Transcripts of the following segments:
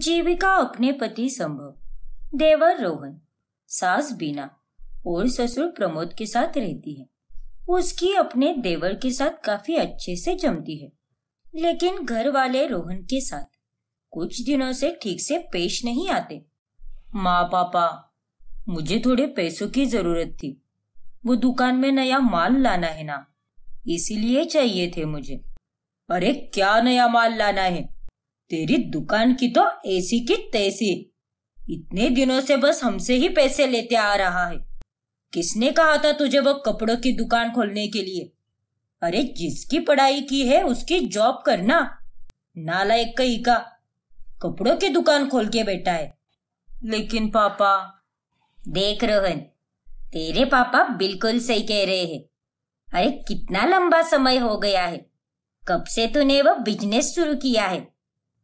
जीविका अपने पति संभव देवर रोहन सास बीना और ससुर प्रमोद के साथ रहती है उसकी अपने देवर के साथ काफी अच्छे से जमती है लेकिन घर वाले रोहन के साथ कुछ दिनों से ठीक से पेश नहीं आते माँ पापा मुझे थोड़े पैसों की जरूरत थी वो दुकान में नया माल लाना है ना इसीलिए चाहिए थे मुझे अरे क्या नया माल लाना है तेरी दुकान की तो ऐसी की तैसी इतने दिनों से बस हमसे ही पैसे लेते आ रहा है किसने कहा था तुझे वो कपड़ों की दुकान खोलने के लिए अरे जिसकी पढ़ाई की है उसकी जॉब करना नालायक कही का कपड़ों की दुकान खोल के बैठा है लेकिन पापा देख रोहन तेरे पापा बिल्कुल सही कह रहे हैं अरे कितना लंबा समय हो गया है कब से तूने वो बिजनेस शुरू किया है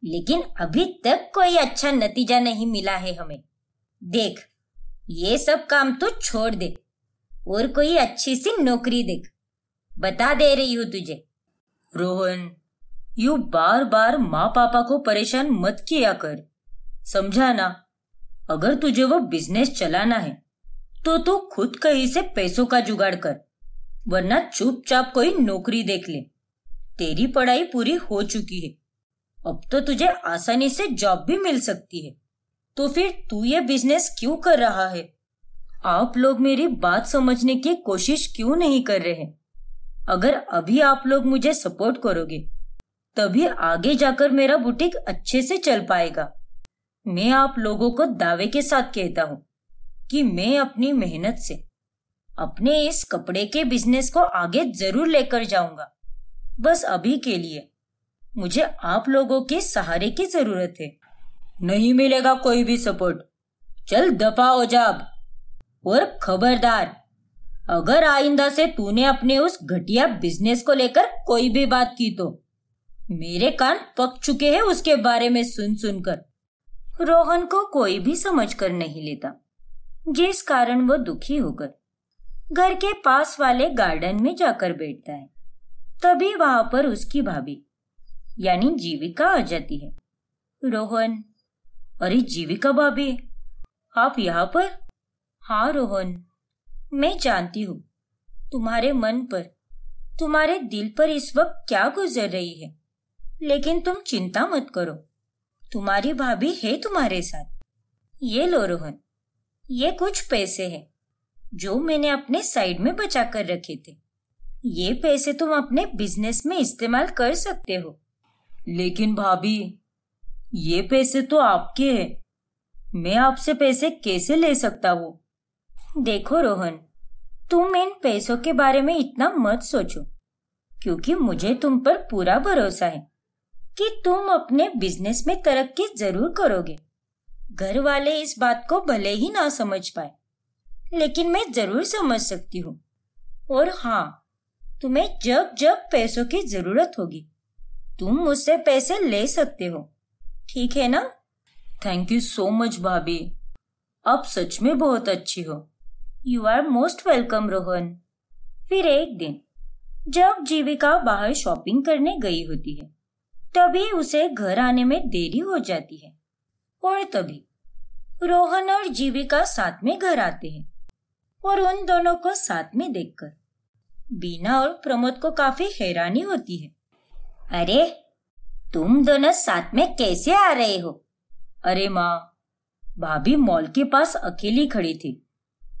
लेकिन अभी तक कोई अच्छा नतीजा नहीं मिला है हमें देख ये सब काम तो छोड़ दे और कोई अच्छी सी नौकरी देख बता दे रही हूँ तुझे रोहन यू बार बार माँ पापा को परेशान मत किया कर समझा ना अगर तुझे वो बिजनेस चलाना है तो तू खुद कहीं से पैसों का जुगाड़ कर वरना चुपचाप कोई नौकरी देख ले तेरी पढ़ाई पूरी हो चुकी है अब तो तुझे आसानी से जॉब भी मिल सकती है तो फिर तू ये बिजनेस क्यों कर रहा है आप लोग मेरी बात समझने की कोशिश क्यों नहीं कर रहे हैं अगर अभी आप लोग मुझे सपोर्ट करोगे तभी आगे जाकर मेरा बुटीक अच्छे से चल पाएगा मैं आप लोगों को दावे के साथ कहता हूँ कि मैं अपनी मेहनत से अपने इस कपड़े के बिजनेस को आगे जरूर लेकर जाऊंगा बस अभी के लिए मुझे आप लोगों के सहारे की जरूरत है नहीं मिलेगा कोई भी सपोर्ट चल दफा हो जाब और खबरदार अगर आइंदा से तूने अपने उस घटिया बिजनेस को लेकर कोई भी बात की तो मेरे कान पक चुके हैं उसके बारे में सुन सुनकर रोहन को कोई भी समझ कर नहीं लेता जिस कारण वो दुखी होकर घर के पास वाले गार्डन में जाकर बैठता है तभी वहां पर उसकी भाभी यानी जीविका आ जाती है रोहन अरे जीविका भाभी आप यहाँ पर हाँ रोहन मैं जानती हूँ तुम्हारे मन पर तुम्हारे दिल पर इस वक्त क्या गुजर रही है लेकिन तुम चिंता मत करो तुम्हारी भाभी है तुम्हारे साथ ये लो रोहन ये कुछ पैसे हैं जो मैंने अपने साइड में बचा कर रखे थे ये पैसे तुम अपने बिजनेस में इस्तेमाल कर सकते हो लेकिन भाभी ये पैसे तो आपके हैं मैं आपसे पैसे कैसे ले सकता हूँ देखो रोहन तुम इन पैसों के बारे में इतना मत सोचो क्योंकि मुझे तुम पर पूरा भरोसा है कि तुम अपने बिजनेस में तरक्की जरूर करोगे घर वाले इस बात को भले ही ना समझ पाए लेकिन मैं जरूर समझ सकती हूँ और हाँ तुम्हें जब जब पैसों की जरूरत होगी तुम मुझसे पैसे ले सकते हो ठीक है ना थैंक यू सो मच भाभी आप सच में बहुत अच्छी हो you are most welcome Rohan फिर एक दिन जब जीविका बाहर शॉपिंग करने गई होती है तभी उसे घर आने में देरी हो जाती है और तभी रोहन और जीविका साथ में घर आते हैं और उन दोनों को साथ में देखकर बीना और प्रमोद को काफी हैरानी होती है अरे तुम दोनों साथ में कैसे आ रहे हो अरे माँ भाभी मॉल के पास अकेली खड़ी थी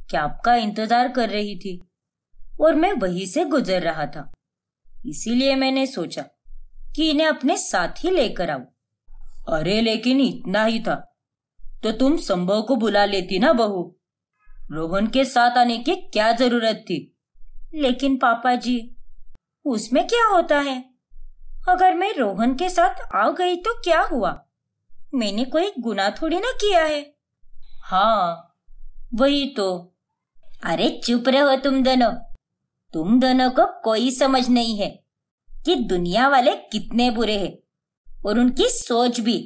क्या का इंतजार कर रही थी और मैं वहीं से गुजर रहा था इसीलिए मैंने सोचा कि इन्हें अपने साथ ही लेकर आऊं अरे लेकिन इतना ही था तो तुम संभव को बुला लेती ना बहू रोहन के साथ आने की क्या जरूरत थी लेकिन पापा जी उसमें क्या होता है अगर मैं रोहन के साथ आ गई तो क्या हुआ मैंने कोई गुनाह थोड़ी ना किया है हाँ वही तो अरे चुप रहो तुम दोनों तुम दोनों को कोई समझ नहीं है कि दुनिया वाले कितने बुरे हैं और उनकी सोच भी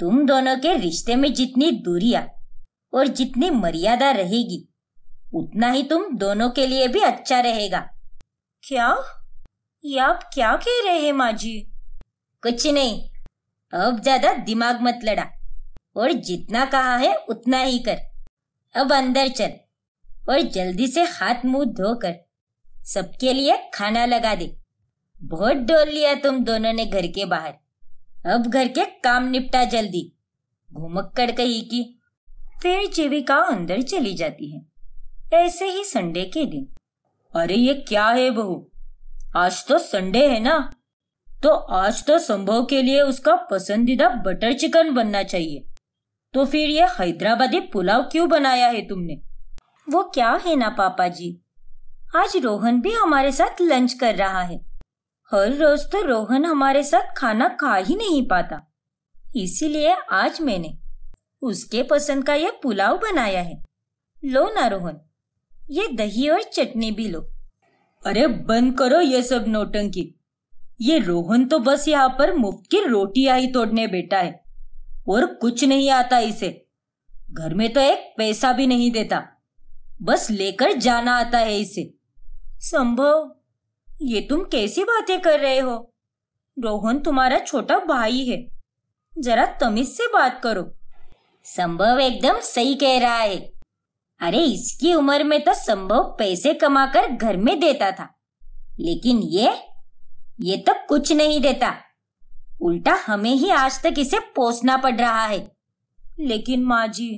तुम दोनों के रिश्ते में जितनी दूरिया और जितनी मर्यादा रहेगी उतना ही तुम दोनों के लिए भी अच्छा रहेगा क्या ये आप क्या कह रहे हैं माँ जी कुछ नहीं अब ज्यादा दिमाग मत लड़ा और जितना कहा है उतना ही कर अब अंदर चल और जल्दी से हाथ मुंह धोकर सबके लिए खाना लगा दे बहुत डोल लिया तुम दोनों ने घर के बाहर अब घर के काम निपटा जल्दी घुमक्कड़ कही की फिर जीविका अंदर चली जाती है ऐसे ही संडे के दिन अरे ये क्या है बहू आज तो संडे है ना तो आज तो संभव के लिए उसका पसंदीदा बटर चिकन बनना चाहिए तो फिर ये हैदराबादी पुलाव क्यों बनाया है तुमने वो क्या है ना पापा जी आज रोहन भी हमारे साथ लंच कर रहा है हर रोज तो रोहन हमारे साथ खाना खा ही नहीं पाता इसीलिए आज मैंने उसके पसंद का यह पुलाव बनाया है लो ना रोहन ये दही और चटनी भी लो अरे बंद करो ये सब नोटंकी ये रोहन तो बस यहाँ पर मुफ्त की रोटियां ही तोड़ने बेटा है और कुछ नहीं आता इसे घर में तो एक पैसा भी नहीं देता बस लेकर जाना आता है इसे संभव ये तुम कैसी बातें कर रहे हो रोहन तुम्हारा छोटा भाई है जरा तमीज से बात करो संभव एकदम सही कह रहा है अरे इसकी उम्र में तो संभव पैसे कमाकर घर में देता था लेकिन ये ये तो कुछ नहीं देता उल्टा हमें ही आज तक इसे पोसना पड़ रहा है लेकिन माँ जी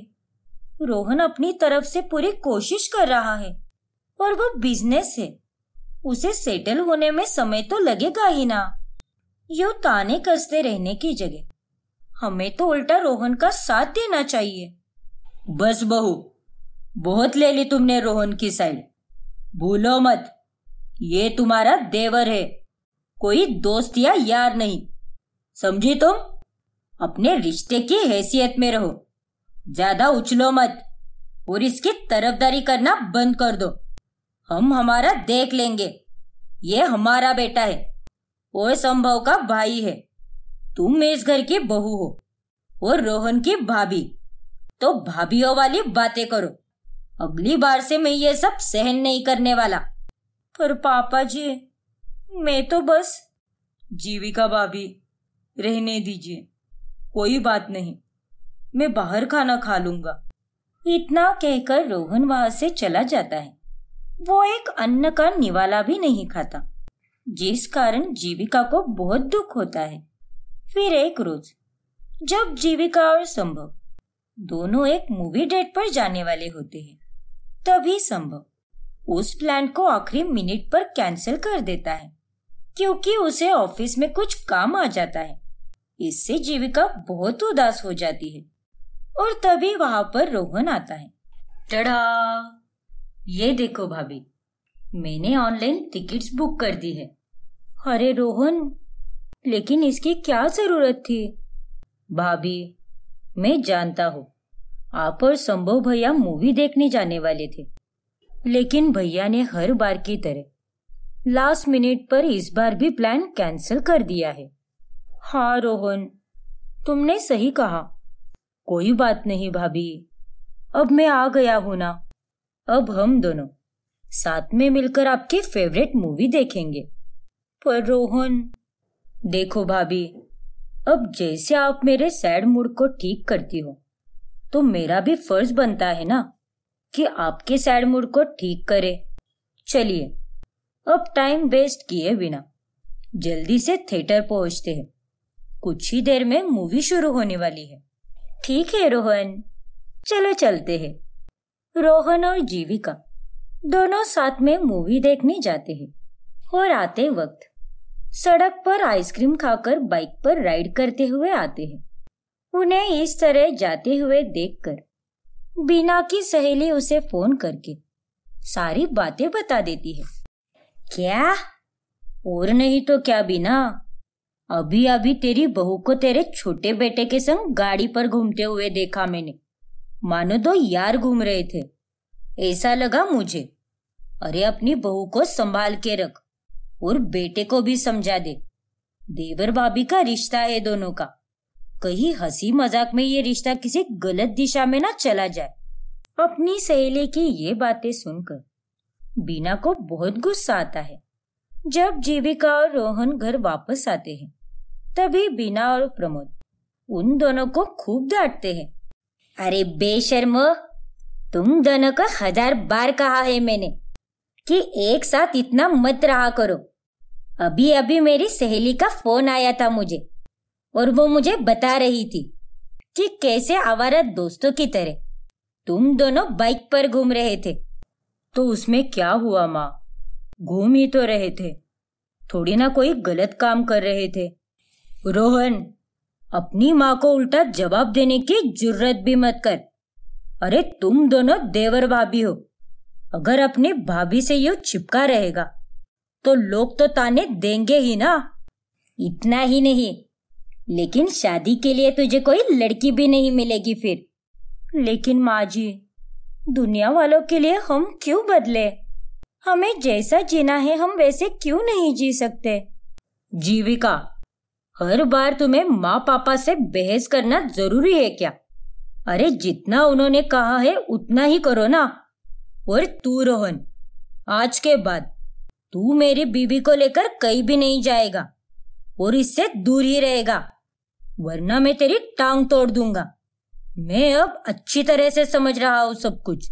रोहन अपनी तरफ से पूरी कोशिश कर रहा है और वो बिजनेस है उसे सेटल होने में समय तो लगेगा ही ना यो ताने कसते रहने की जगह हमें तो उल्टा रोहन का साथ देना चाहिए बस बहू बहुत ले ली तुमने रोहन की साइड भूलो मत ये तुम्हारा देवर है कोई दोस्त या यार नहीं समझी तुम अपने रिश्ते की हैसियत में रहो ज्यादा उछलो मत और इसकी तरफदारी करना बंद कर दो हम हमारा देख लेंगे ये हमारा बेटा है और संभव का भाई है तुम इस घर की बहू हो और रोहन की भाभी तो भाभीओ वाली बातें करो अगली बार से मैं ये सब सहन नहीं करने वाला पर पापा जी मैं तो बस जीविका भाभी रहने दीजिए कोई बात नहीं मैं बाहर खाना खा लूंगा इतना कहकर रोहन वहां से चला जाता है वो एक अन्न का निवाला भी नहीं खाता जिस कारण जीविका को बहुत दुख होता है फिर एक रोज जब जीविका और संभव दोनों एक मूवी डेट पर जाने वाले होते हैं तभी संभव उस प्लान को आखिरी मिनट पर कैंसिल कर देता है क्योंकि उसे ऑफिस में कुछ काम आ जाता है इससे जीविका बहुत उदास हो जाती है और तभी वहां पर रोहन आता है टड़ा ये देखो भाभी मैंने ऑनलाइन टिकट्स बुक कर दी है अरे रोहन लेकिन इसकी क्या जरूरत थी भाभी मैं जानता हूँ आप और संभव भैया मूवी देखने जाने वाले थे लेकिन भैया ने हर बार की तरह लास्ट मिनट पर इस बार भी प्लान कैंसिल कर दिया है हाँ रोहन तुमने सही कहा कोई बात नहीं भाभी अब मैं आ गया हूं ना अब हम दोनों साथ में मिलकर आपकी फेवरेट मूवी देखेंगे पर रोहन देखो भाभी अब जैसे आप मेरे सैड मूड को ठीक करती हो तो मेरा भी फर्ज बनता है ना कि आपके सैड मूड को ठीक करे चलिए अब टाइम वेस्ट किए बिना जल्दी से थिएटर पहुंचते हैं कुछ ही देर में मूवी शुरू होने वाली है ठीक है रोहन चलो चलते हैं रोहन और जीविका दोनों साथ में मूवी देखने जाते हैं और आते वक्त सड़क पर आइसक्रीम खाकर बाइक पर राइड करते हुए आते हैं उन्हें इस तरह जाते हुए देखकर बीना की सहेली उसे फोन करके सारी बातें बता देती है क्या और नहीं तो क्या बीना अभी अभी तेरी बहू को तेरे छोटे बेटे के संग गाड़ी पर घूमते हुए देखा मैंने मानो दो यार घूम रहे थे ऐसा लगा मुझे अरे अपनी बहू को संभाल के रख और बेटे को भी समझा दे देवर भाभी का रिश्ता है दोनों का कहीं हंसी मजाक में ये रिश्ता किसी गलत दिशा में ना चला जाए अपनी सहेली की ये बातें सुनकर बीना को बहुत गुस्सा आता है जब जीविका और रोहन घर वापस आते हैं तभी बीना और प्रमोद उन दोनों को खूब डांटते हैं अरे बेशर्म तुम दोनों का हजार बार कहा है मैंने कि एक साथ इतना मत रहा करो अभी अभी मेरी सहेली का फोन आया था मुझे और वो मुझे बता रही थी कि कैसे आवारा दोस्तों की तरह तुम दोनों बाइक पर घूम रहे थे तो उसमें क्या हुआ माँ घूम ही तो रहे थे थोड़ी ना कोई गलत काम कर रहे थे रोहन अपनी माँ को उल्टा जवाब देने की जरूरत भी मत कर अरे तुम दोनों देवर भाभी हो अगर अपने भाभी से यू चिपका रहेगा तो लोग तो ताने देंगे ही ना इतना ही नहीं लेकिन शादी के लिए तुझे कोई लड़की भी नहीं मिलेगी फिर लेकिन माँ जी दुनिया वालों के लिए हम क्यों बदले हमें जैसा जीना है हम वैसे क्यों नहीं जी सकते जीविका हर बार तुम्हें माँ पापा से बहस करना जरूरी है क्या अरे जितना उन्होंने कहा है उतना ही करो ना और तू रोहन आज के बाद तू मेरी बीबी को लेकर कहीं भी नहीं जाएगा और इससे दूर ही रहेगा वरना मैं तेरी टांग तोड़ दूंगा मैं अब अच्छी तरह से समझ रहा हूँ सब कुछ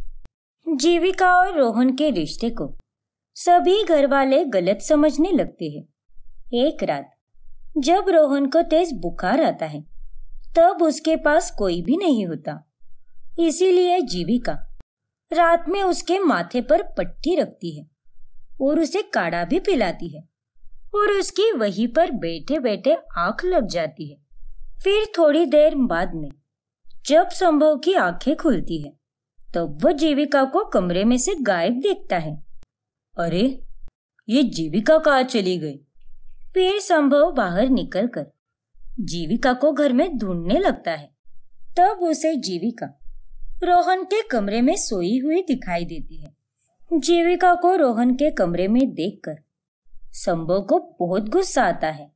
जीविका और रोहन के रिश्ते को सभी घर वाले गलत समझने लगते हैं एक रात जब रोहन को तेज बुखार आता है तब उसके पास कोई भी नहीं होता इसीलिए जीविका रात में उसके माथे पर पट्टी रखती है और उसे काढ़ा भी पिलाती है और उसकी वहीं पर बैठे बैठे आंख लग जाती है फिर थोड़ी देर बाद में जब संभव की आंखें खुलती है तब वह जीविका को कमरे में से गायब देखता है अरे ये जीविका कहा चली गई फिर संभव बाहर निकलकर जीविका को घर में ढूंढने लगता है तब उसे जीविका रोहन के कमरे में सोई हुई दिखाई देती है जीविका को रोहन के कमरे में देखकर संभव को बहुत गुस्सा आता है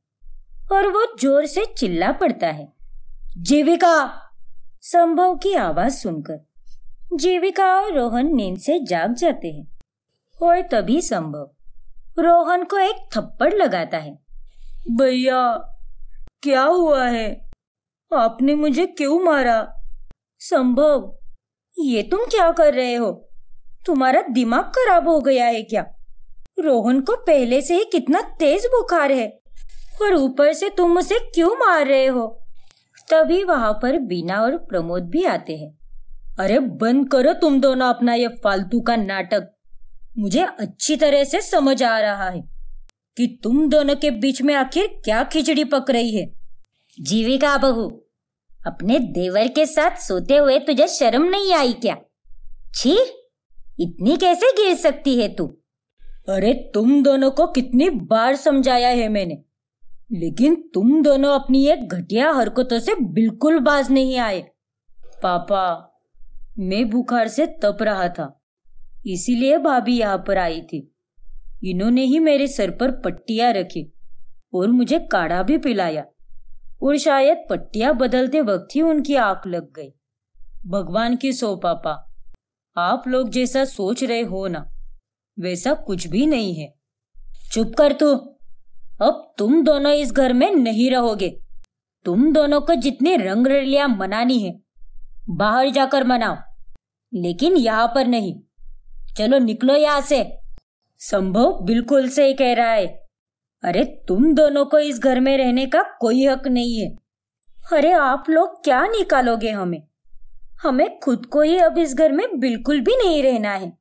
और वो जोर से चिल्ला पड़ता है जीविका संभव की आवाज सुनकर जीविका और रोहन नींद से जाग जाते हैं और तभी संभव रोहन को एक थप्पड़ लगाता है भैया क्या हुआ है आपने मुझे क्यों मारा संभव ये तुम क्या कर रहे हो तुम्हारा दिमाग खराब हो गया है क्या रोहन को पहले से ही कितना तेज बुखार है और ऊपर से तुम उसे क्यों मार रहे हो तभी वहां पर बीना और प्रमोद भी आते हैं अरे बंद करो तुम दोनों अपना ये फालतू का नाटक मुझे अच्छी तरह से समझ आ रहा है कि तुम दोनों के बीच में आखिर क्या खिचड़ी पक रही है जीविका बहू अपने देवर के साथ सोते हुए तुझे शर्म नहीं आई क्या छी इतनी कैसे गिर सकती है तू अरे तुम दोनों को कितनी बार समझाया है मैंने लेकिन तुम दोनों अपनी एक घटिया हरकतों से बिल्कुल बाज नहीं आए पापा मैं बुखार से तप रहा था इसीलिए भाभी यहाँ पर आई थी इन्होंने ही मेरे सर पर पट्टियां रखी और मुझे काढ़ा भी पिलाया और शायद पट्टियां बदलते वक्त ही उनकी आंख लग गई भगवान की सो पापा आप लोग जैसा सोच रहे हो ना वैसा कुछ भी नहीं है चुप कर तू अब तुम दोनों इस घर में नहीं रहोगे तुम दोनों को जितनी रलिया मनानी है बाहर जाकर मनाओ लेकिन यहाँ पर नहीं चलो निकलो यहाँ से संभव बिल्कुल सही कह रहा है अरे तुम दोनों को इस घर में रहने का कोई हक नहीं है अरे आप लोग क्या निकालोगे हमें हमें खुद को ही अब इस घर में बिल्कुल भी नहीं रहना है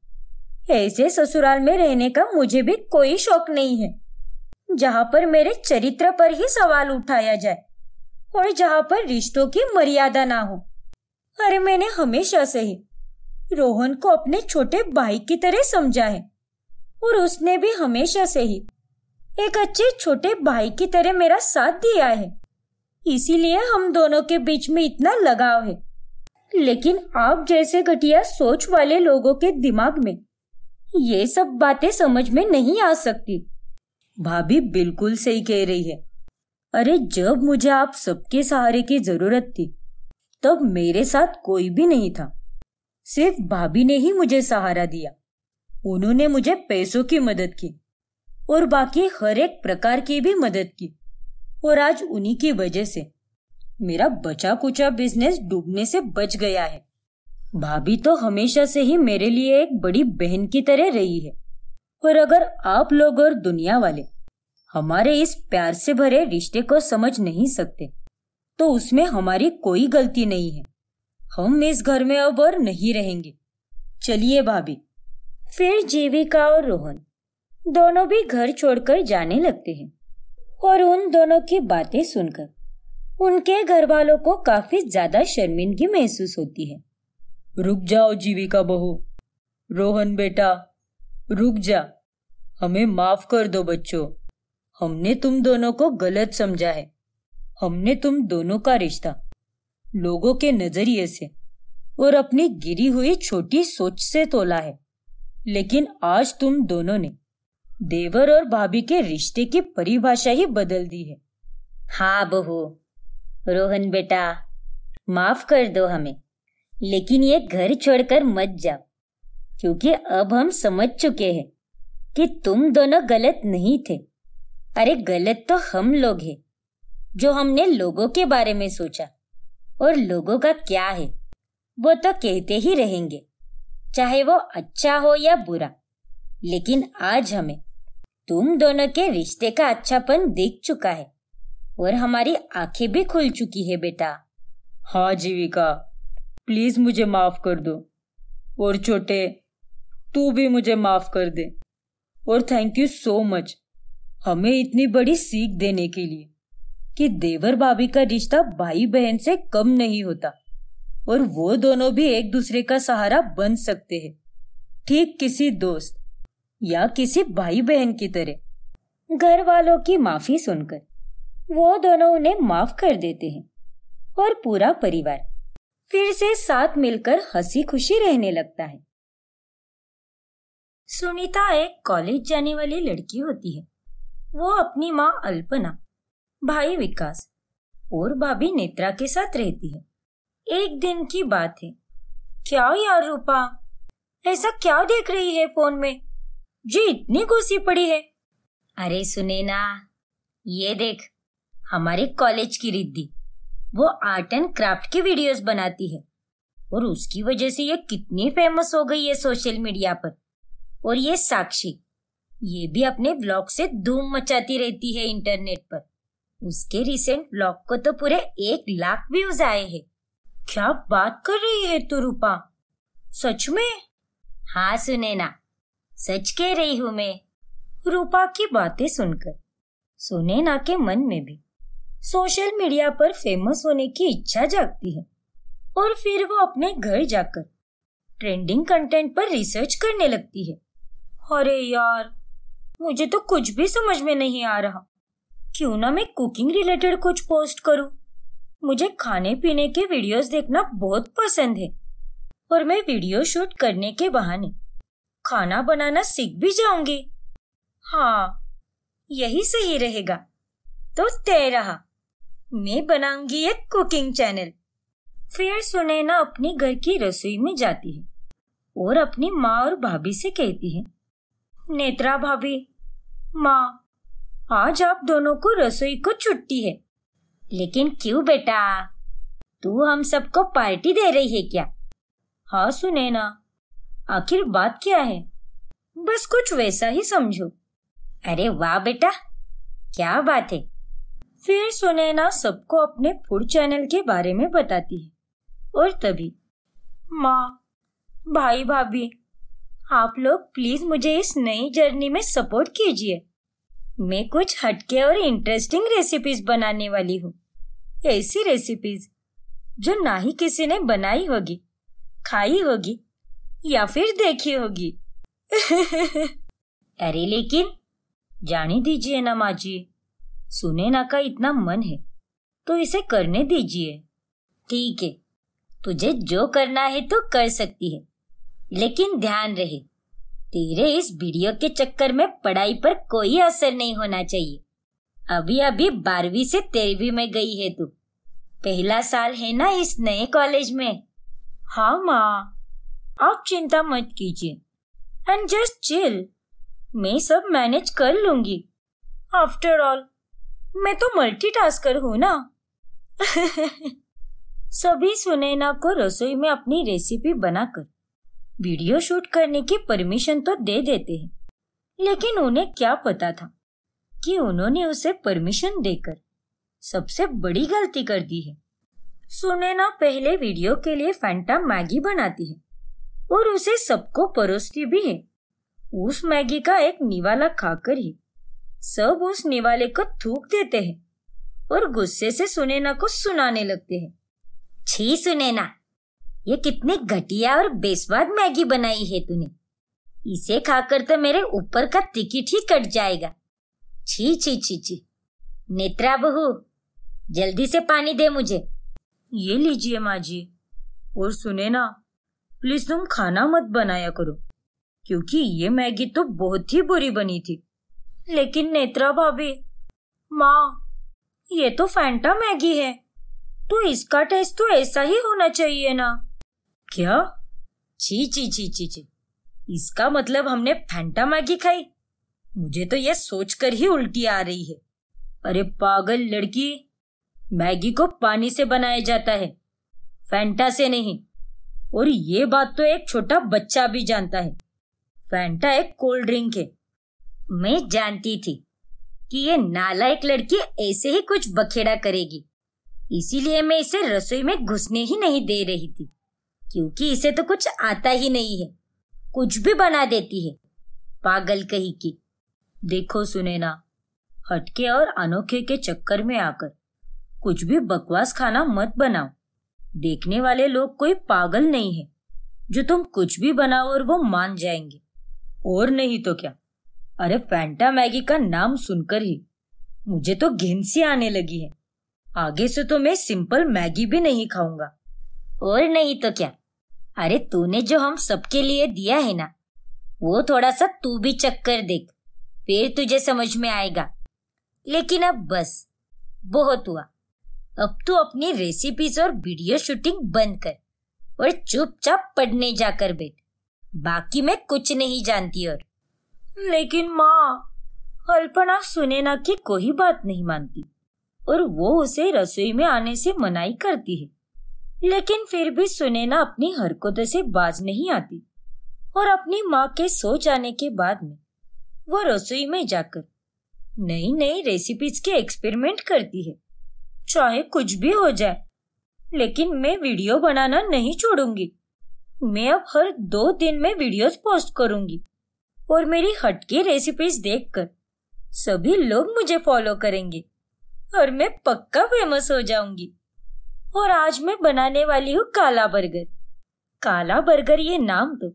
ऐसे ससुराल में रहने का मुझे भी कोई शौक नहीं है जहाँ पर मेरे चरित्र पर ही सवाल उठाया जाए और जहाँ पर रिश्तों की मर्यादा ना हो अरे मैंने हमेशा से ही रोहन को अपने छोटे भाई की तरह समझा है और उसने भी हमेशा से ही एक अच्छे छोटे भाई की तरह मेरा साथ दिया है इसीलिए हम दोनों के बीच में इतना लगाव है लेकिन आप जैसे घटिया सोच वाले लोगों के दिमाग में ये सब बातें समझ में नहीं आ सकती भाभी बिल्कुल सही कह रही है अरे जब मुझे आप सबके सहारे की जरूरत थी तब मेरे साथ कोई भी नहीं था सिर्फ भाभी ने ही मुझे सहारा दिया उन्होंने मुझे पैसों की मदद की और बाकी हर एक प्रकार की भी मदद की और आज उन्हीं की वजह से मेरा बचा कुचा बिजनेस डूबने से बच गया है भाभी तो हमेशा से ही मेरे लिए एक बड़ी बहन की तरह रही है पर अगर आप लोग और दुनिया वाले हमारे इस प्यार से भरे रिश्ते को समझ नहीं सकते तो उसमें हमारी कोई गलती नहीं है हम इस घर में अब और नहीं रहेंगे चलिए भाभी फिर जीविका और रोहन दोनों भी घर छोड़कर जाने लगते हैं और उन दोनों की बातें सुनकर उनके घर वालों को काफी ज्यादा शर्मिंदगी महसूस होती है रुक जाओ जीविका बहू रोहन बेटा रुक जा हमें माफ कर दो बच्चों हमने तुम दोनों को गलत समझा है हमने तुम दोनों का रिश्ता लोगों के नजरिए से और अपनी गिरी हुई छोटी सोच से तोला है लेकिन आज तुम दोनों ने देवर और भाभी के रिश्ते की परिभाषा ही बदल दी है हाँ बहू रोहन बेटा माफ कर दो हमें लेकिन ये घर छोड़कर मत जाओ क्योंकि अब हम समझ चुके हैं कि तुम दोनों गलत नहीं थे अरे गलत तो हम लोग हैं जो हमने लोगों के बारे में सोचा और लोगों का क्या है वो तो कहते ही रहेंगे चाहे वो अच्छा हो या बुरा लेकिन आज हमें तुम दोनों के रिश्ते का अच्छापन देख चुका है और हमारी आंखें भी खुल चुकी है बेटा हाँ जीविका प्लीज मुझे माफ कर दो और छोटे तू भी मुझे माफ कर दे और थैंक यू सो मच हमें इतनी बड़ी सीख देने के लिए कि देवर भाभी का रिश्ता भाई बहन से कम नहीं होता और वो दोनों भी एक दूसरे का सहारा बन सकते हैं ठीक किसी दोस्त या किसी भाई बहन की तरह घर वालों की माफी सुनकर वो दोनों उन्हें माफ कर देते हैं और पूरा परिवार फिर से साथ मिलकर हंसी खुशी रहने लगता है सुनीता एक कॉलेज जाने वाली लड़की होती है वो अपनी माँ अल्पना भाई विकास और भाभी नेत्रा के साथ रहती है एक दिन की बात है क्या यार रूपा ऐसा क्या देख रही है फोन में जी इतनी घुसी पड़ी है अरे सुने ना ये देख हमारे कॉलेज की रिद्धि वो आर्ट एंड क्राफ्ट की वीडियोस बनाती है और उसकी वजह से ये कितनी फेमस हो गई है सोशल मीडिया पर और ये साक्षी ये भी अपने ब्लॉग से धूम मचाती रहती है इंटरनेट पर उसके रिसेंट ब्लॉग को तो पूरे एक लाख व्यूज आए हैं क्या बात कर रही है तू रूपा सच में हाँ सुने ना सच कह रही हूँ मैं रूपा की बातें सुनकर सुनेना के मन में भी सोशल मीडिया पर फेमस होने की इच्छा जागती है और फिर वो अपने घर जाकर ट्रेंडिंग कंटेंट पर रिसर्च करने लगती है अरे यार मुझे तो कुछ भी समझ में नहीं आ रहा क्यों ना मैं कुकिंग रिलेटेड कुछ पोस्ट करूं मुझे खाने पीने के वीडियोस देखना बहुत पसंद है और मैं वीडियो शूट करने के बहाने खाना बनाना सीख भी जाऊंगी हाँ यही सही रहेगा तो तय रहा मैं बनाऊंगी एक कुकिंग चैनल फिर सुनैना अपने घर की रसोई में जाती है और अपनी माँ और भाभी से कहती है नेत्रा भाभी माँ आज आप दोनों को रसोई को छुट्टी है लेकिन क्यों बेटा तू हम सबको पार्टी दे रही है क्या हाँ सुने ना आखिर बात क्या है बस कुछ वैसा ही समझो अरे वाह बेटा क्या बात है फिर सुनैना सबको अपने फूड चैनल के बारे में बताती है और तभी माँ भाई भाभी आप लोग प्लीज मुझे इस नई जर्नी में सपोर्ट कीजिए मैं कुछ हटके और इंटरेस्टिंग रेसिपीज बनाने वाली हूँ ऐसी रेसिपीज जो ना ही किसी ने बनाई होगी खाई होगी या फिर देखी होगी अरे लेकिन जाने दीजिए ना माँ जी सुने ना का इतना मन है तो इसे करने दीजिए ठीक है तुझे जो करना है तो कर सकती है लेकिन ध्यान रहे तेरे इस वीडियो के चक्कर में पढ़ाई पर कोई असर नहीं होना चाहिए अभी अभी बारहवीं से तेरहवीं में गई है तू पहला साल है ना इस नए कॉलेज में हाँ माँ आप चिंता मत कीजिए एंड जस्ट चिल मैं सब मैनेज कर लूंगी आफ्टर ऑल मैं तो मल्टीटास्कर हूँ ना सभी सुनैना को रसोई में अपनी रेसिपी बनाकर वीडियो शूट करने की परमिशन तो दे देते हैं लेकिन उन्हें क्या पता था कि उन्होंने उसे परमिशन देकर सबसे बड़ी गलती कर दी है ना पहले वीडियो के लिए फैंटा मैगी बनाती है और उसे सबको परोसती भी है उस मैगी का एक निवाला खाकर ही सब उस निवाले को थूक देते हैं और गुस्से से सुनेना को सुनाने लगते हैं छी सुनेना ये कितने घटिया और बेस्वाद मैगी बनाई है तूने इसे खाकर तो मेरे ऊपर का टिकट ही कट जाएगा छी छी छी छी नेत्रा बहू जल्दी से पानी दे मुझे ये लीजिए माँ जी और सुने ना प्लीज तुम खाना मत बनाया करो क्योंकि ये मैगी तो बहुत ही बुरी बनी थी लेकिन नेत्रा भाभी माँ ये तो फैंटा मैगी है तो इसका टेस्ट तो ऐसा ही होना चाहिए ना क्या छी ची छी ची ची इसका मतलब हमने फैंटा मैगी खाई मुझे तो यह सोचकर ही उल्टी आ रही है अरे पागल लड़की मैगी को पानी से बनाया जाता है फैंटा से नहीं और ये बात तो एक छोटा बच्चा भी जानता है फैंटा एक कोल्ड ड्रिंक है मैं जानती थी कि ये नालायक लड़की ऐसे ही कुछ बखेड़ा करेगी इसीलिए मैं इसे रसोई में घुसने ही नहीं दे रही थी क्योंकि इसे तो कुछ आता ही नहीं है कुछ भी बना देती है पागल कही की देखो सुने ना हटके और अनोखे के चक्कर में आकर कुछ भी बकवास खाना मत बनाओ देखने वाले लोग कोई पागल नहीं है जो तुम कुछ भी बनाओ और वो मान जाएंगे और नहीं तो क्या अरे फैंटा मैगी का नाम सुनकर ही मुझे तो घिन सी आने लगी है आगे से तो मैं सिंपल मैगी भी नहीं खाऊंगा और नहीं तो क्या अरे तूने जो हम सबके लिए दिया है ना वो थोड़ा सा तू भी चक्कर देख फिर तुझे समझ में आएगा लेकिन अब बस बहुत हुआ अब तू अपनी रेसिपीज और वीडियो शूटिंग बंद कर और चुपचाप पढ़ने जाकर बैठ बाकी मैं कुछ नहीं जानती और लेकिन माँ अल्पना सुने ना की कोई बात नहीं मानती और वो उसे रसोई में आने से मनाई करती है लेकिन फिर भी सुनेना अपनी हरकतों से बाज नहीं आती और अपनी माँ के सो जाने के बाद में वो रसोई में जाकर नई नई रेसिपीज के एक्सपेरिमेंट करती है चाहे कुछ भी हो जाए लेकिन मैं वीडियो बनाना नहीं छोड़ूंगी मैं अब हर दो दिन में वीडियोस पोस्ट करूंगी और मेरी हटकी रेसिपीज देखकर सभी लोग मुझे फॉलो करेंगे और मैं पक्का फेमस हो जाऊंगी और आज मैं बनाने वाली हूँ काला बर्गर काला बर्गर ये नाम तो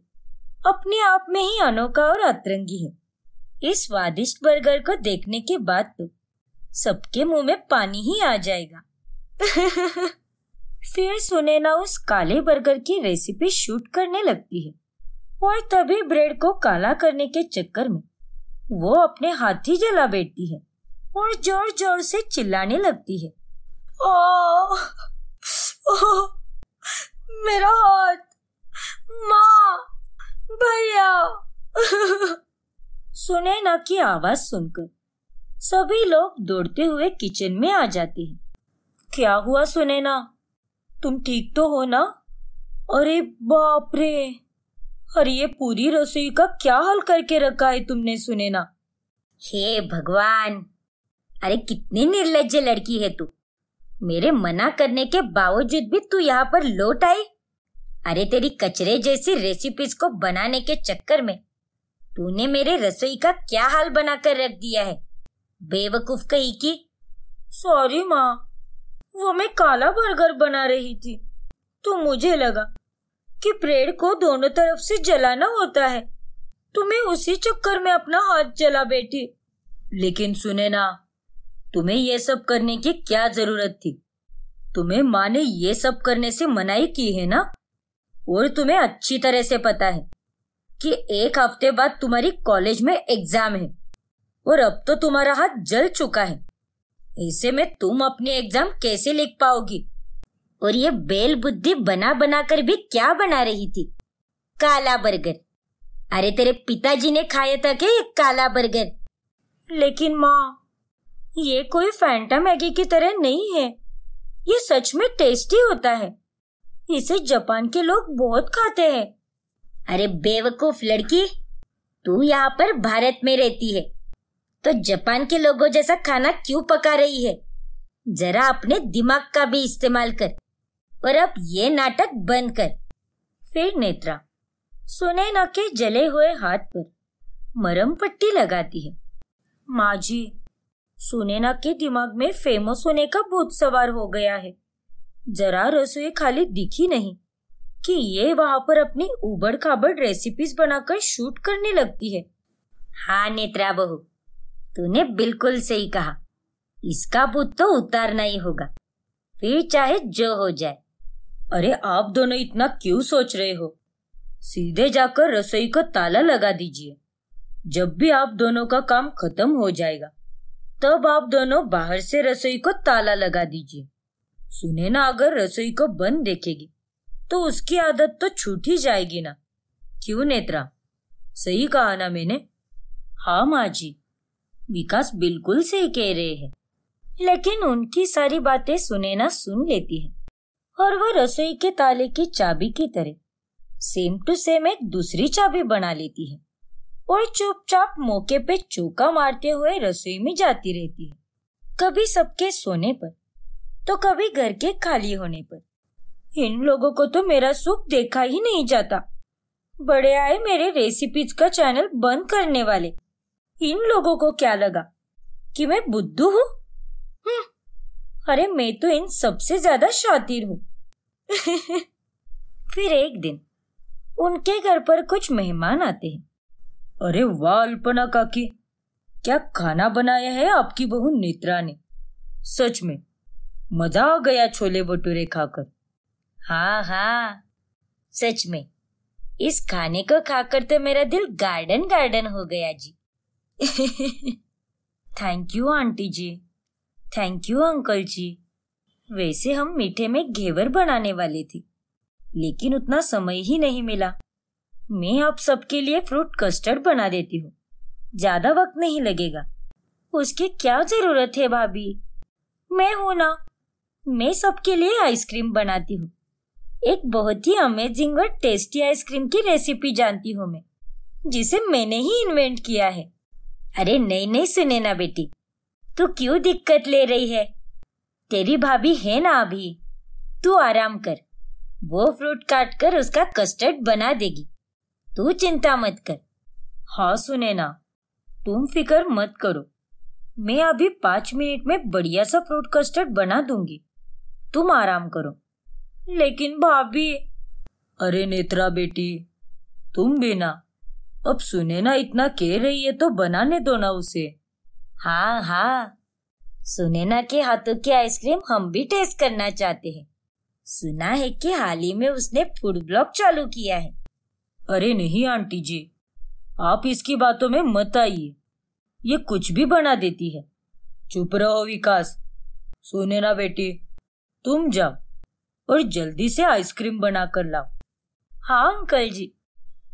अपने आप में ही अनोखा और अतरंगी है इस स्वादिष्ट बर्गर को देखने के बाद तो सबके मुंह में पानी ही आ जाएगा फिर ना उस काले बर्गर की रेसिपी शूट करने लगती है और तभी ब्रेड को काला करने के चक्कर में वो अपने हाथ ही जला बैठती है और जोर जोर से चिल्लाने लगती है ओह मेरा हाथ माँ भैया सुने सुनैना की आवाज सुनकर सभी लोग दौड़ते हुए किचन में आ जाते हैं क्या हुआ सुने ना तुम ठीक तो हो ना अरे बाप रे अरे ये पूरी रसोई का क्या हल करके रखा है तुमने सुने ना हे भगवान अरे कितनी निर्लज्ज लड़की है तू मेरे मना करने के बावजूद भी तू यहाँ पर लौट आई अरे तेरी कचरे जैसी रेसिपीज को बनाने के चक्कर में तूने मेरे रसोई का क्या हाल बनाकर रख दिया है बेवकूफ कही की सॉरी माँ वो मैं काला बर्गर बना रही थी तो मुझे लगा कि ब्रेड को दोनों तरफ से जलाना होता है तुम्हें तो उसी चक्कर में अपना हाथ जला बैठी लेकिन सुने ना तुम्हें ये सब करने की क्या जरूरत थी तुम्हें माँ ने ये सब करने से मनाही की है ना और तुम्हें अच्छी तरह से पता है कि एक हफ्ते बाद तुम्हारी कॉलेज में एग्जाम है और अब तो तुम्हारा हाथ जल चुका है ऐसे में तुम अपने एग्जाम कैसे लिख पाओगी और ये बेल बुद्धि बना बना कर भी क्या बना रही थी काला बर्गर अरे तेरे पिताजी ने खाया था क्या ये काला बर्गर लेकिन माँ ये कोई फैंटा मैगी की तरह नहीं है ये सच में टेस्टी होता है इसे जापान के लोग बहुत खाते हैं अरे बेवकूफ लड़की तू यहाँ पर भारत में रहती है तो जापान के लोगों जैसा खाना क्यों पका रही है जरा अपने दिमाग का भी इस्तेमाल कर और अब ये नाटक बंद कर फिर नेत्रा न के जले हुए हाथ पर मरम पट्टी लगाती है माँ जी सुनेना के दिमाग में फेमस होने का भूत सवार हो गया है जरा रसोई खाली दिखी नहीं कि ये वहां पर अपनी उबड़ खाबड़ रेसिपीज बनाकर शूट करने लगती है हाँ नेत्रा बहू तूने बिल्कुल सही कहा इसका भूत तो उतारना ही होगा फिर चाहे जो हो जाए अरे आप दोनों इतना क्यों सोच रहे हो सीधे जाकर रसोई को ताला लगा दीजिए जब भी आप दोनों का काम खत्म हो जाएगा तब आप दोनों बाहर से रसोई को ताला लगा दीजिए सुने ना अगर रसोई को बंद देखेगी तो उसकी आदत तो छूट ही जाएगी ना क्यों नेत्रा सही कहा ना मैंने हाँ माँ जी विकास बिल्कुल सही कह रहे हैं लेकिन उनकी सारी बातें सुने ना सुन लेती है और वो रसोई के ताले की चाबी की तरह सेम टू सेम एक दूसरी चाबी बना लेती है और चुपचाप मौके पे चौका मारते हुए रसोई में जाती रहती है कभी सबके सोने पर तो कभी घर के खाली होने पर इन लोगों को तो मेरा सुख देखा ही नहीं जाता बड़े आए मेरे रेसिपीज का चैनल बंद करने वाले इन लोगों को क्या लगा कि मैं बुद्धू हूँ हम्म, अरे मैं तो इन सबसे ज्यादा शातिर हूँ फिर एक दिन उनके घर पर कुछ मेहमान आते हैं अरे वाह अल्पना काकी क्या खाना बनाया है आपकी बहू नेत्रा ने सच में मजा आ गया छोले भटूरे खाकर हाँ हाँ सच में इस खाने को खाकर तो मेरा दिल गार्डन गार्डन हो गया जी thank you aunty ji thank you uncle ji वैसे हम मीठे में घेवर बनाने वाले थे लेकिन उतना समय ही नहीं मिला मैं आप सबके लिए फ्रूट कस्टर्ड बना देती हूँ ज्यादा वक्त नहीं लगेगा उसकी क्या जरूरत है भाभी मैं हूं ना मैं सबके लिए आइसक्रीम बनाती हूँ एक बहुत ही अमेजिंग और टेस्टी आइसक्रीम की रेसिपी जानती हूँ मैं जिसे मैंने ही इन्वेंट किया है अरे नहीं नहीं सुने ना बेटी तू क्यों दिक्कत ले रही है तेरी भाभी है ना अभी तू आराम कर वो फ्रूट काट कर उसका कस्टर्ड बना देगी तू चिंता मत कर हाँ सुने ना तुम फिकर मत करो मैं अभी पाँच मिनट में बढ़िया सा फ्रूट कस्टर्ड बना दूंगी तुम आराम करो लेकिन भाभी अरे नेत्रा बेटी तुम भी ना अब सुने ना इतना कह रही है तो बनाने दो ना उसे हाँ हाँ सुनेना के हाथों की आइसक्रीम हम भी टेस्ट करना चाहते हैं सुना है कि हाल ही में उसने फूड ब्लॉग चालू किया है अरे नहीं आंटी जी आप इसकी बातों में मत आइए ये कुछ भी बना देती है चुप रहो विकास सुने ना बेटी तुम जाओ और जल्दी से आइसक्रीम बना कर लाओ हाँ अंकल जी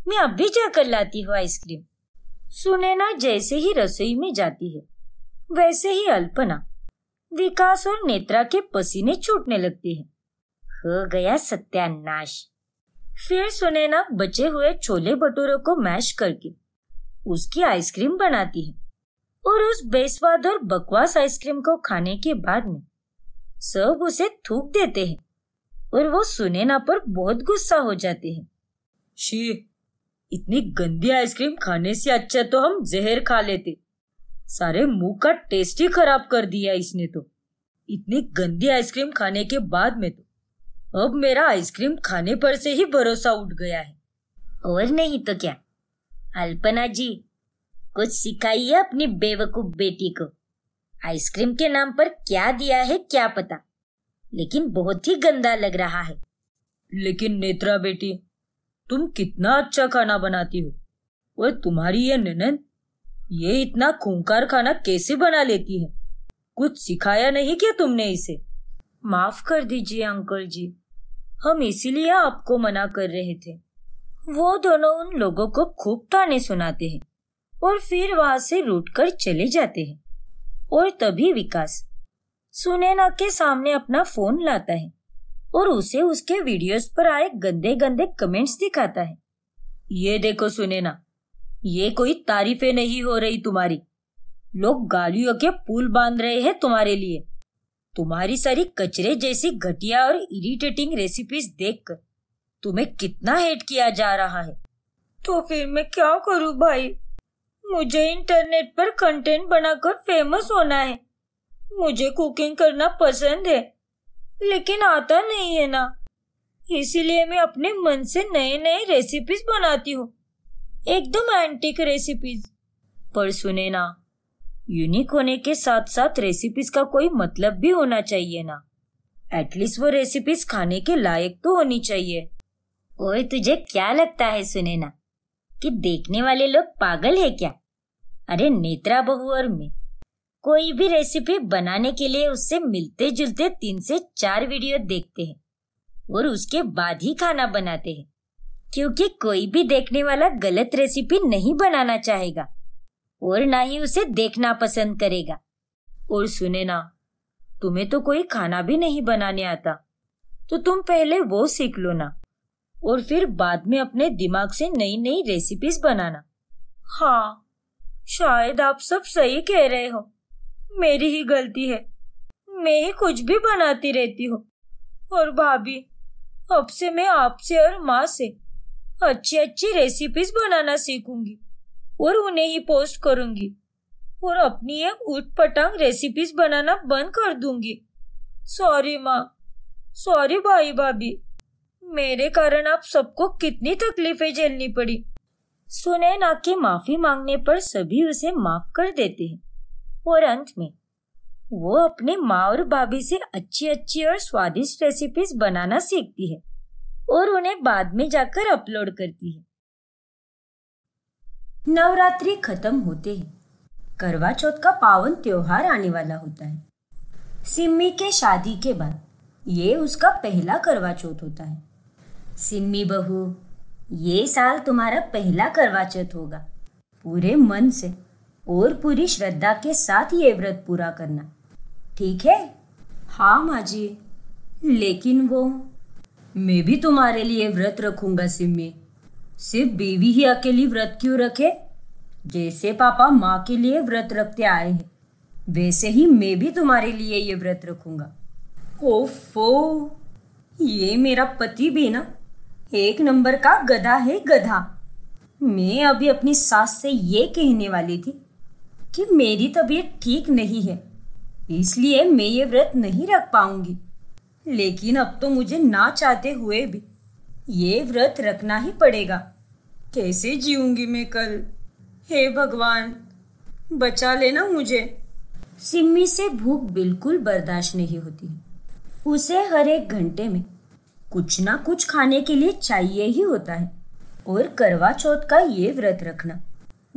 मैं अभी जाकर लाती हूँ आइसक्रीम सुनेना जैसे ही रसोई में जाती है वैसे ही अल्पना विकास और नेत्रा के पसीने छूटने लगते हैं हो गया सत्यानाश फिर सुनैना बचे हुए छोले भटूरों को मैश करके उसकी आइसक्रीम बनाती है और उस बेस्वाद और बकवास आइसक्रीम को खाने के बाद में सब उसे थूक देते हैं और वो सुनेना पर बहुत गुस्सा हो जाते हैं शी इतनी गंदी आइसक्रीम खाने से अच्छा तो हम जहर खा लेते सारे मुंह का टेस्ट ही खराब कर दिया इसने तो इतनी गंदी आइसक्रीम खाने के बाद में तो अब मेरा आइसक्रीम खाने पर से ही भरोसा उठ गया है और नहीं तो क्या अल्पना जी कुछ सिखाइए अपनी बेवकूफ बेटी को आइसक्रीम के नाम पर क्या दिया है क्या पता लेकिन बहुत ही गंदा लग रहा है लेकिन नेत्रा बेटी तुम कितना अच्छा खाना बनाती हो और तुम्हारी ये ननन ये इतना खूंखार खाना कैसे बना लेती है कुछ सिखाया नहीं क्या तुमने इसे माफ कर दीजिए अंकल जी हम इसीलिए आपको मना कर रहे थे वो दोनों उन लोगों को खूब ताने सुनाते हैं और फिर वहां से रूट कर चले जाते हैं और तभी विकास सुनेना के सामने अपना फोन लाता है और उसे उसके वीडियोस पर आए गंदे गंदे कमेंट्स दिखाता है ये देखो सुनैना ये कोई तारीफे नहीं हो रही तुम्हारी लोग गालियों के पुल बांध रहे हैं तुम्हारे लिए तुम्हारी सारी कचरे जैसी घटिया और इरिटेटिंग रेसिपीज कर तुम्हें कितना हेट किया जा रहा है तो फिर मैं क्या करूं भाई मुझे इंटरनेट पर कंटेंट बनाकर फेमस होना है मुझे कुकिंग करना पसंद है लेकिन आता नहीं है ना इसीलिए मैं अपने मन से नए नए रेसिपीज बनाती हूँ एकदम एंटिक रेसिपीज पर सुने ना यूनिक होने के साथ साथ रेसिपीज का कोई मतलब भी होना चाहिए ना एटलीस्ट वो रेसिपीज खाने के लायक तो होनी चाहिए ओए तुझे क्या लगता है सुने ना कि देखने वाले लोग पागल है क्या अरे नेत्रा बहु और मैं कोई भी रेसिपी बनाने के लिए उससे मिलते जुलते तीन से चार वीडियो देखते हैं और उसके बाद ही खाना बनाते हैं क्योंकि कोई भी देखने वाला गलत रेसिपी नहीं बनाना चाहेगा और ना ही उसे देखना पसंद करेगा और सुने ना तुम्हें तो कोई खाना भी नहीं बनाने आता तो तुम पहले वो सीख लो ना और फिर बाद में अपने दिमाग से नई नई रेसिपीज बनाना हाँ शायद आप सब सही कह रहे हो मेरी ही गलती है मैं ही कुछ भी बनाती रहती हूँ और भाभी अब से मैं आपसे और माँ से अच्छी अच्छी रेसिपीज बनाना सीखूंगी और उन्हें ही पोस्ट करूंगी और अपनी एक उठपटांग रेसिपीज बनाना बंद कर दूंगी सॉरी माँ सॉरी भाई भाभी मेरे कारण आप सबको कितनी तकलीफें झेलनी पड़ी सुनैना की माफी मांगने पर सभी उसे माफ कर देते हैं और अंत में वो अपने माँ और भाभी से अच्छी अच्छी और स्वादिष्ट रेसिपीज बनाना सीखती है और उन्हें बाद में जाकर अपलोड करती है नवरात्रि खत्म होते ही करवा चौथ का पावन त्योहार आने वाला होता है सिम्मी के शादी के बाद ये उसका पहला करवा चौथ होता है सिम्मी बहू ये साल तुम्हारा पहला करवा चौथ होगा पूरे मन से और पूरी श्रद्धा के साथ ये व्रत पूरा करना ठीक है हाँ माँ जी लेकिन वो मैं भी तुम्हारे लिए व्रत रखूंगा सिम्मी सिर्फ बेबी ही अकेली व्रत क्यों रखे जैसे पापा माँ के लिए व्रत रखते आए हैं वैसे ही मैं भी तुम्हारे लिए ये व्रत रखूंगा ओफो ये मेरा पति भी ना एक नंबर का गधा है गधा मैं अभी अपनी सास से ये कहने वाली थी कि मेरी तबीयत ठीक नहीं है इसलिए मैं ये व्रत नहीं रख पाऊंगी लेकिन अब तो मुझे ना चाहते हुए भी ये व्रत रखना ही पड़ेगा कैसे जीऊंगी मैं कल हे भगवान बचा लेना मुझे सिम्मी से भूख बिल्कुल बर्दाश्त नहीं होती उसे हर एक घंटे में कुछ ना कुछ खाने के लिए चाहिए ही होता है और करवा चौथ का ये व्रत रखना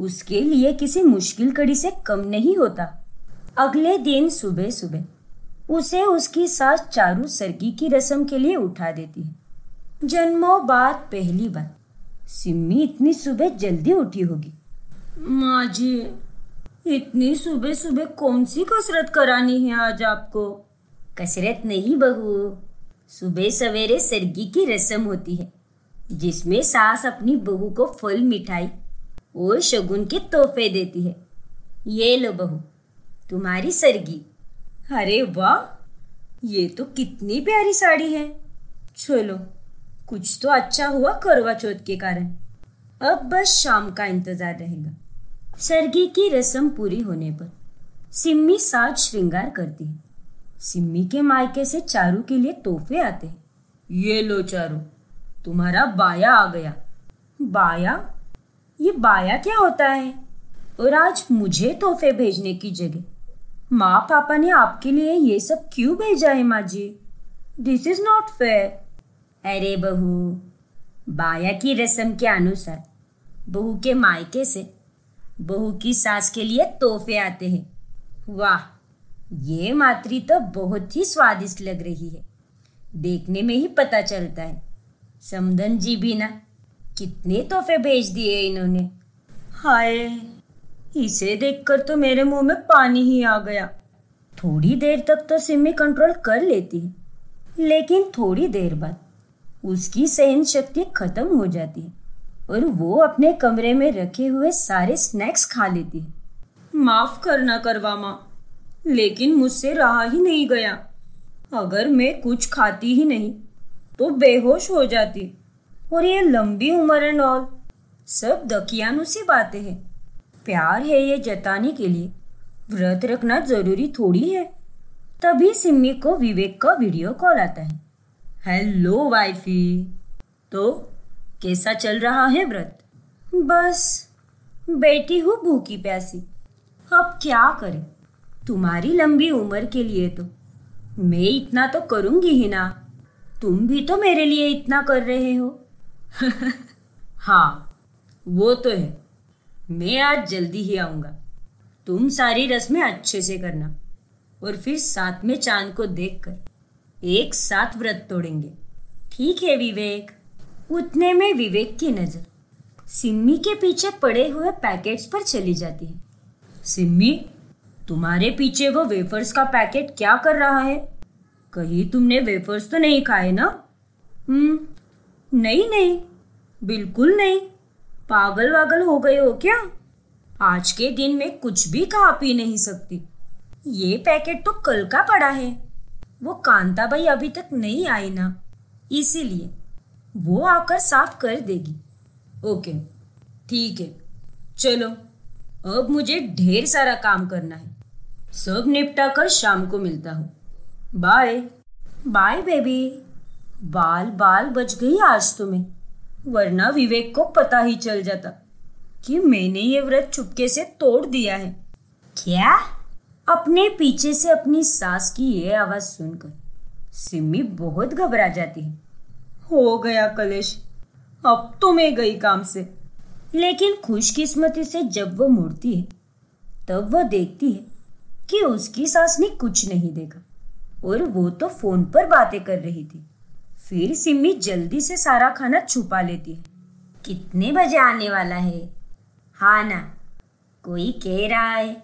उसके लिए किसी मुश्किल कड़ी से कम नहीं होता अगले दिन सुबह सुबह उसे उसकी सास चारू सरगी की रस्म के लिए उठा देती है जन्मों बाद पहली बार सिमी इतनी सुबह जल्दी उठी होगी माँ जी इतनी सुबह सुबह कौन सी कसरत करानी है आज आपको कसरत नहीं बहू सुबह सवेरे सरगी की रस्म होती है जिसमें सास अपनी बहू को फल मिठाई और शगुन के तोहफे देती है ये लो बहू तुम्हारी सरगी अरे वाह ये तो कितनी प्यारी साड़ी है चलो कुछ तो अच्छा हुआ करवा चौथ के कारण अब बस शाम का इंतजार रहेगा सरगी की रस्म पूरी होने पर सिम्मी साज श्रृंगार करती है सिम्मी के मायके से चारू के लिए तोहफे आते हैं ये लो चारू तुम्हारा बाया आ गया बाया ये बाया क्या होता है और आज मुझे तोहफे भेजने की जगह माँ पापा ने आपके लिए ये सब क्यों भेजा है माँ जी दिस इज नॉट फेयर अरे बहू बाया की रस्म के अनुसार बहू के मायके से बहू की सास के लिए तोहफे आते हैं वाह ये मात्री तो बहुत ही स्वादिष्ट लग रही है देखने में ही पता चलता है समदन जी भी ना कितने तोहफे भेज दिए इन्होंने हाय इसे देखकर तो मेरे मुंह में पानी ही आ गया थोड़ी देर तक तो सिमी कंट्रोल कर लेती है लेकिन थोड़ी देर बाद उसकी सहन शक्ति खत्म हो जाती है और वो अपने कमरे में रखे हुए सारे स्नैक्स खा लेती है माफ करना करवा माँ लेकिन मुझसे रहा ही नहीं गया अगर मैं कुछ खाती ही नहीं तो बेहोश हो जाती और ये लंबी उम्र एंड ऑल सब दकियानों से बातें हैं प्यार है ये जताने के लिए व्रत रखना जरूरी थोड़ी है तभी सिम्मी को विवेक का वीडियो कॉल आता है हेलो वाइफी तो कैसा चल रहा है व्रत बस बैठी हूँ भूखी प्यासी अब क्या करें तुम्हारी लंबी उम्र के लिए तो मैं इतना तो करूंगी ही ना तुम भी तो मेरे लिए इतना कर रहे हो हाँ वो तो है मैं आज जल्दी ही आऊंगा तुम सारी रस्में अच्छे से करना और फिर साथ में चांद को देखकर एक साथ व्रत तोड़ेंगे ठीक है विवेक उतने में विवेक की नज़र सिम्मी के पीछे पड़े हुए पैकेट्स पर चली जाती है सिम्मी तुम्हारे पीछे वो वेफर्स का पैकेट क्या कर रहा है कहीं तुमने वेफर्स तो नहीं खाए ना हम्म नहीं नहीं बिल्कुल नहीं पागल वागल हो गए हो क्या आज के दिन में कुछ भी खा पी नहीं सकती ये पैकेट तो कल का पड़ा है वो कांताबाई अभी तक नहीं आई ना इसीलिए वो आकर साफ कर देगी ओके ठीक है चलो अब मुझे ढेर सारा काम करना है सब निपटा कर शाम को मिलता हूँ बाय बाय बेबी बाल बाल बच गई आज तुम्हें वरना विवेक को पता ही चल जाता कि मैंने ये व्रत चुपके से तोड़ दिया है क्या अपने पीछे से अपनी सास की ये आवाज सुनकर सिमी बहुत घबरा जाती है हो गया कलेश अब तो मैं गई काम से लेकिन खुशकिस्मती से जब वह मुड़ती है तब वह देखती है कि उसकी सास ने कुछ नहीं देखा और वो तो फोन पर बातें कर रही थी फिर सिमी जल्दी से सारा खाना छुपा लेती है कितने बजे आने वाला है हाँ ना कोई कह रहा है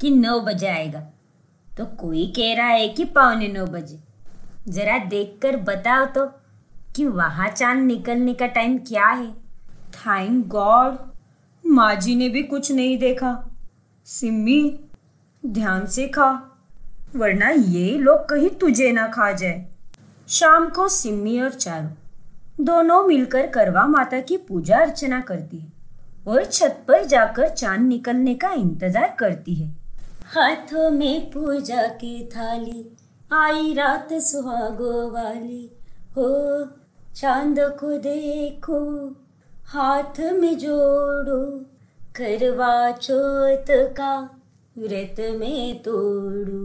कि नौ बजे आएगा तो कोई कह रहा है कि पौने नौ बजे ज़रा देखकर बताओ तो कि वहाँ चांद निकलने का टाइम क्या है थैंक गॉड माजी ने भी कुछ नहीं देखा सिम्मी ध्यान से खा वरना ये लोग कहीं तुझे ना खा जाए शाम को सिम्मी और चारू दोनों मिलकर करवा माता की पूजा अर्चना करती है और छत पर जाकर चांद निकलने का इंतजार करती है हाथों में पूजा की थाली आई रात सुहागो वाली हो चांद को देखो हाथ में जोड़ो करवा चौथ का व्रत में तोड़ो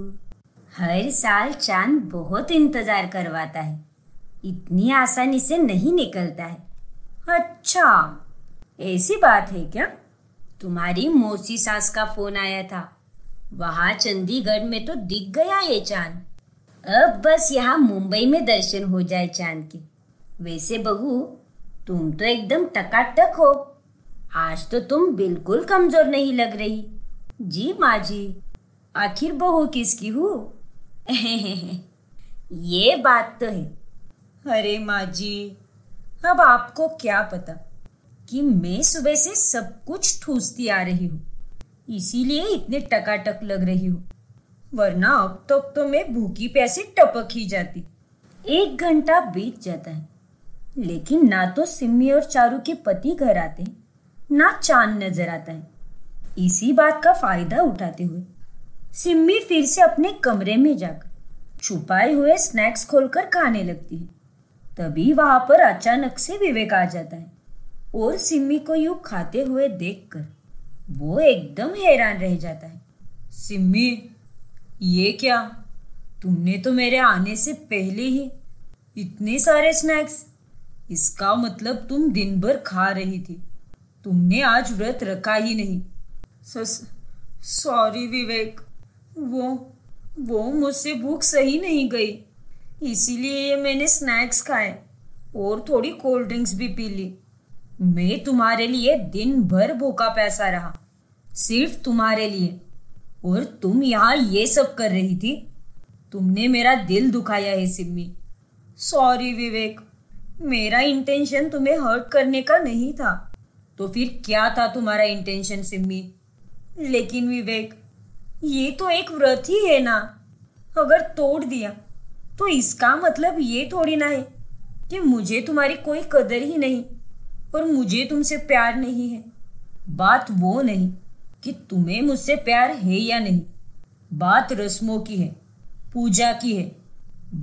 हर साल चांद बहुत इंतजार करवाता है इतनी आसानी से नहीं निकलता है अच्छा ऐसी बात है क्या तुम्हारी मौसी सास का फोन आया था वहाँ चंडीगढ़ में तो दिख गया ये चांद अब बस यहाँ मुंबई में दर्शन हो जाए चांद के वैसे बहू तुम तो एकदम टकाटक हो आज तो तुम बिल्कुल कमजोर नहीं लग रही जी माँ जी आखिर बहू किसकी हो ये बात तो है अरे माँ जी अब आपको क्या पता कि मैं सुबह से सब कुछ ठूसती आ रही हूँ इसीलिए इतने टकाटक लग रही हो वरना अब तक तो, तो मैं भूखी पैसे टपक ही जाती एक घंटा बीत जाता है लेकिन ना तो सिम्मी और चारू के पति घर आते ना चांद नजर आता है इसी बात का फायदा उठाते हुए सिम्मी फिर से अपने कमरे में जाकर छुपाए हुए स्नैक्स खोलकर खाने लगती है तभी वहां पर अचानक से विवेक आ जाता है और सिम्मी को यू खाते हुए देखकर वो एकदम हैरान रह जाता है सिम्मी ये क्या तुमने तो मेरे आने से पहले ही इतने सारे स्नैक्स इसका मतलब तुम दिन भर खा रही थी तुमने आज व्रत रखा ही नहीं सस सॉरी विवेक वो वो मुझसे भूख सही नहीं गई इसीलिए मैंने स्नैक्स खाए और थोड़ी कोल्ड ड्रिंक्स भी पी ली मैं तुम्हारे लिए दिन भर भूखा पैसा रहा सिर्फ तुम्हारे लिए और तुम यहाँ ये सब कर रही थी तुमने मेरा दिल दुखाया है सिम्मी सॉरी विवेक मेरा इंटेंशन तुम्हें हर्ट करने का नहीं था तो फिर क्या था तुम्हारा इंटेंशन सिम्मी लेकिन विवेक ये तो एक व्रत ही है ना अगर तोड़ दिया तो इसका मतलब ये थोड़ी ना है कि मुझे तुम्हारी कोई कदर ही नहीं पर मुझे तुमसे प्यार नहीं है बात वो नहीं कि तुम्हें मुझसे प्यार है या नहीं बात रस्मों की है पूजा की है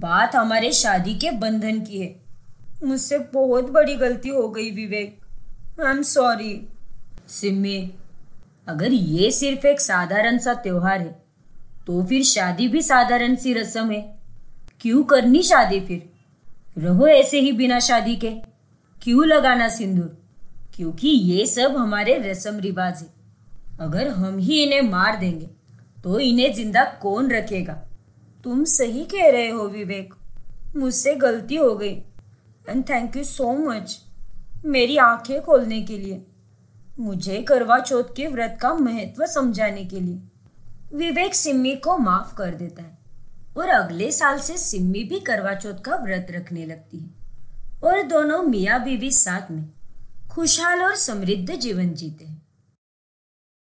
बात हमारे शादी के बंधन की है मुझसे बहुत बड़ी गलती हो गई Vivek I am sorry Simi अगर ये सिर्फ एक साधारण सा त्योहार है तो फिर शादी भी साधारण सी रस्म है क्यों करनी शादी फिर रहो ऐसे ही बिना शादी के क्यों लगाना सिंदूर क्योंकि ये सब हमारे रसम रिवाज है अगर हम ही इन्हें मार देंगे तो इन्हें जिंदा कौन रखेगा तुम सही कह रहे हो विवेक मुझसे गलती हो गई and thank you so much मेरी आंखें खोलने के लिए मुझे करवा चौथ के व्रत का महत्व समझाने के लिए विवेक सिम्मी को माफ कर देता है और अगले साल से सिम्मी भी करवा चौथ का व्रत रखने लगती है और दोनों मियाँ बीवी साथ में खुशहाल और समृद्ध जीवन जीते हैं